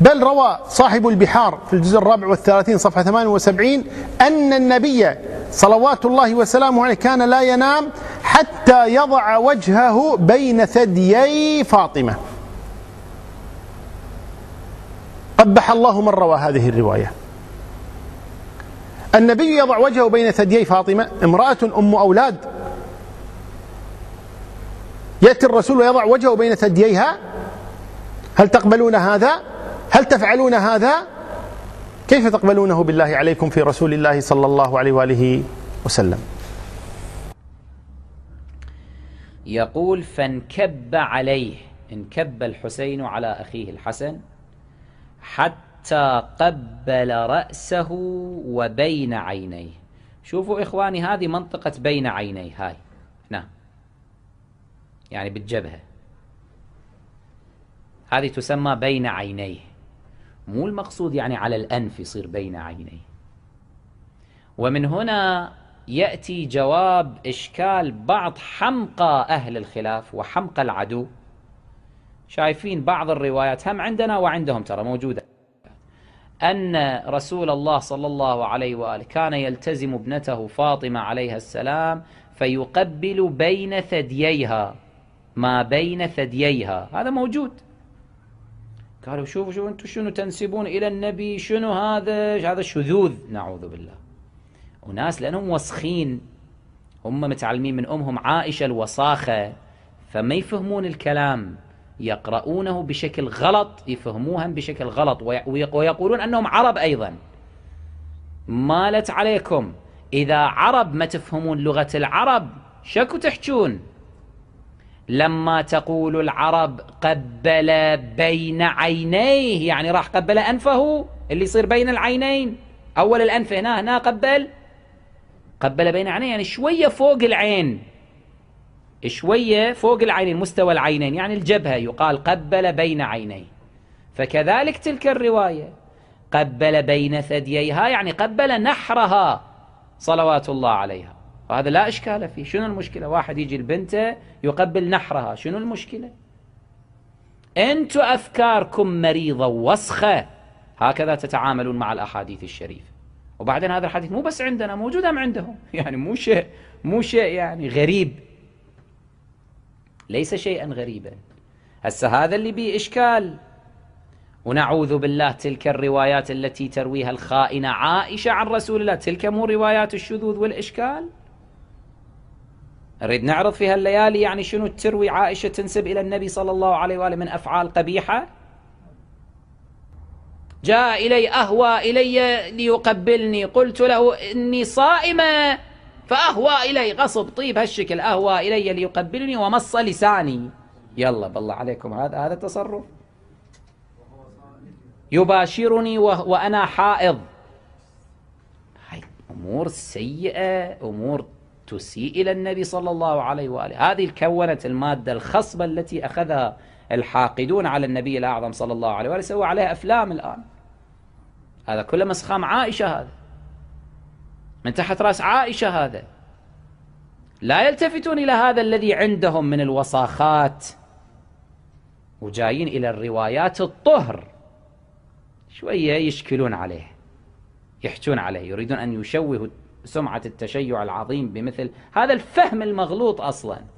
بل روى صاحب البحار في الجزء الرابع والثلاثين صفحة 78 أن النبي صلوات الله وسلامه عليه كان لا ينام حتى يضع وجهه بين ثديي فاطمة قبح الله من روى هذه الرواية النبي يضع وجهه بين ثديي فاطمة امرأة أم أولاد يأتي الرسول ويضع وجهه بين ثدييها هل تقبلون هذا؟ هل تفعلون هذا كيف تقبلونه بالله عليكم في رسول الله صلى الله عليه واله وسلم يقول فانكب عليه انكب الحسين على اخيه الحسن حتى قبل راسه وبين عينيه شوفوا اخواني هذه منطقه بين عينيه هاي هنا نعم. يعني بالجبهه هذه تسمى بين عينيه مو المقصود يعني على الأنف يصير بين عينيه ومن هنا يأتي جواب إشكال بعض حمقى أهل الخلاف وحمقى العدو شايفين بعض الروايات هم عندنا وعندهم ترى موجودة أن رسول الله صلى الله عليه وآله كان يلتزم ابنته فاطمة عليها السلام فيقبل بين ثدييها ما بين ثدييها هذا موجود قالوا شوفوا شوفوا انتم شنو تنسبون الى النبي شنو هذا هذا شذوذ نعوذ بالله وناس لانهم وسخين هم متعلمين من امهم عائشه الوساخه فما يفهمون الكلام يقرؤونه بشكل غلط يفهموها بشكل غلط ويقولون انهم عرب ايضا مالت عليكم اذا عرب ما تفهمون لغه العرب شكو تحجون لما تقول العرب قبل بين عينيه يعني راح قبل أنفه اللي يصير بين العينين أول الأنف هنا هنا قبل قبل بين عينيه يعني شوية فوق العين شوية فوق العينين مستوى العينين يعني الجبهة يقال قبل بين عينيه فكذلك تلك الرواية قبل بين ثدييها يعني قبل نحرها صلوات الله عليها وهذا لا إشكال فيه شنو المشكلة واحد يجي لبنته يقبل نحرها شنو المشكلة أنتم أفكاركم مريضة وسخة هكذا تتعاملون مع الأحاديث الشريفة وبعدين هذا الحديث مو بس عندنا موجود هم عندهم يعني مو شيء مو شيء يعني غريب ليس شيئا غريبا هسه هذا اللي به إشكال ونعوذ بالله تلك الروايات التي ترويها الخائنة عائشة عن رسول الله تلك مو روايات الشذوذ والإشكال نريد نعرض في هالليالي يعني شنو تروي عائشة تنسب إلى النبي صلى الله عليه وآله من أفعال قبيحة جاء إلي أهوى إلي ليقبلني قلت له إني صائمة فأهوى إلي غصب طيب هالشكل أهوى إلي ليقبلني ومص لساني يلا بالله عليكم هذا هذا تصرف يباشرني وأنا حائض هاي أمور سيئة أمور تسيء إلى النبي صلى الله عليه وآله هذه كونت المادة الخصبة التي أخذها الحاقدون على النبي الأعظم صلى الله عليه وآله سووا عليها أفلام الآن هذا كله مسخام عائشة هذا من تحت رأس عائشة هذا لا يلتفتون إلى هذا الذي عندهم من الوصاخات وجايين إلى الروايات الطهر شوية يشكلون عليه يحتون عليه يريدون أن يشوهوا سمعة التشيع العظيم بمثل هذا الفهم المغلوط أصلا